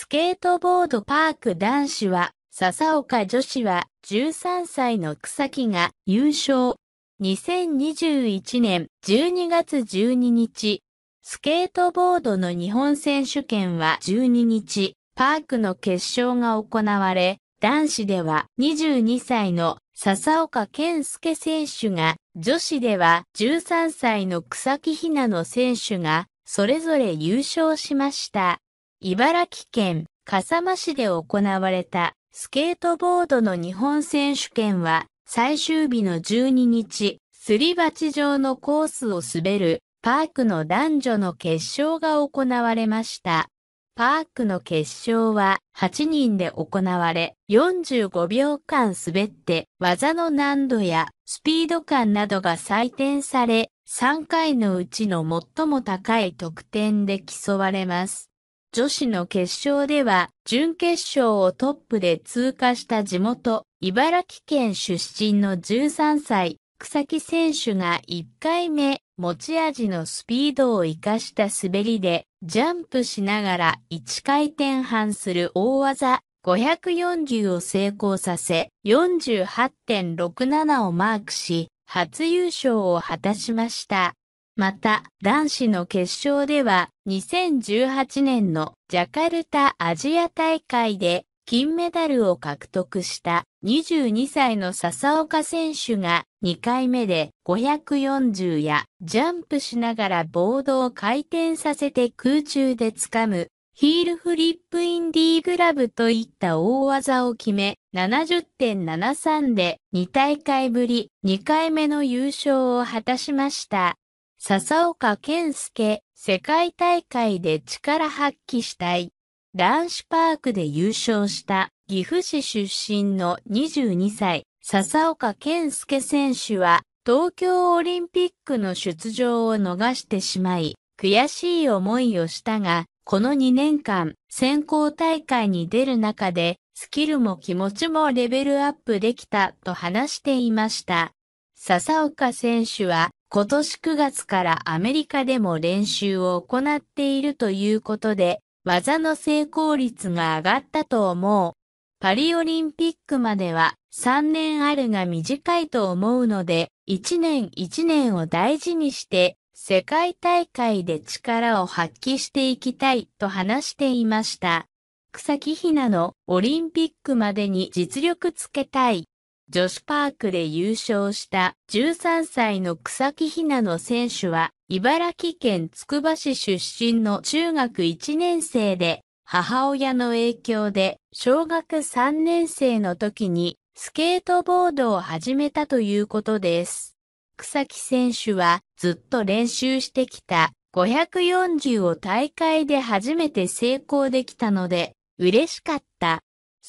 スケートボードパーク男子は、笹岡女子は13歳の草木が優勝。2021年12月12日、スケートボードの日本選手権は12日、パークの決勝が行われ、男子では22歳の笹岡健介選手が、女子では13歳の草木ひなの選手が、それぞれ優勝しました。茨城県笠間市で行われたスケートボードの日本選手権は最終日の12日、すり鉢状のコースを滑るパークの男女の決勝が行われました。パークの決勝は8人で行われ、45秒間滑って技の難度やスピード感などが採点され、3回のうちの最も高い得点で競われます。女子の決勝では、準決勝をトップで通過した地元、茨城県出身の13歳、草木選手が1回目、持ち味のスピードを活かした滑りで、ジャンプしながら1回転半する大技、540を成功させ、48.67をマークし、初優勝を果たしました。また、男子の決勝では、2018年のジャカルタアジア大会で金メダルを獲得した22歳の笹岡選手が2回目で540やジャンプしながらボードを回転させて空中で掴むヒールフリップインディーグラブといった大技を決め、70.73で2大会ぶり2回目の優勝を果たしました。笹岡健介、世界大会で力発揮したい。男子パークで優勝した岐阜市出身の22歳、笹岡健介選手は東京オリンピックの出場を逃してしまい、悔しい思いをしたが、この2年間、選考大会に出る中で、スキルも気持ちもレベルアップできたと話していました。笹岡選手は今年9月からアメリカでも練習を行っているということで、技の成功率が上がったと思う。パリオリンピックまでは3年あるが短いと思うので、1年1年を大事にして、世界大会で力を発揮していきたいと話していました。草木ひなのオリンピックまでに実力つけたい。女子パークで優勝した13歳の草木ひなの選手は、茨城県つくば市出身の中学1年生で、母親の影響で小学3年生の時にスケートボードを始めたということです。草木選手はずっと練習してきた540を大会で初めて成功できたので嬉しかった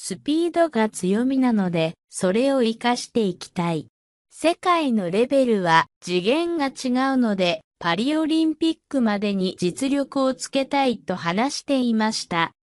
スピードが強みなので、それを活かしていきたい。世界のレベルは次元が違うので、パリオリンピックまでに実力をつけたいと話していました。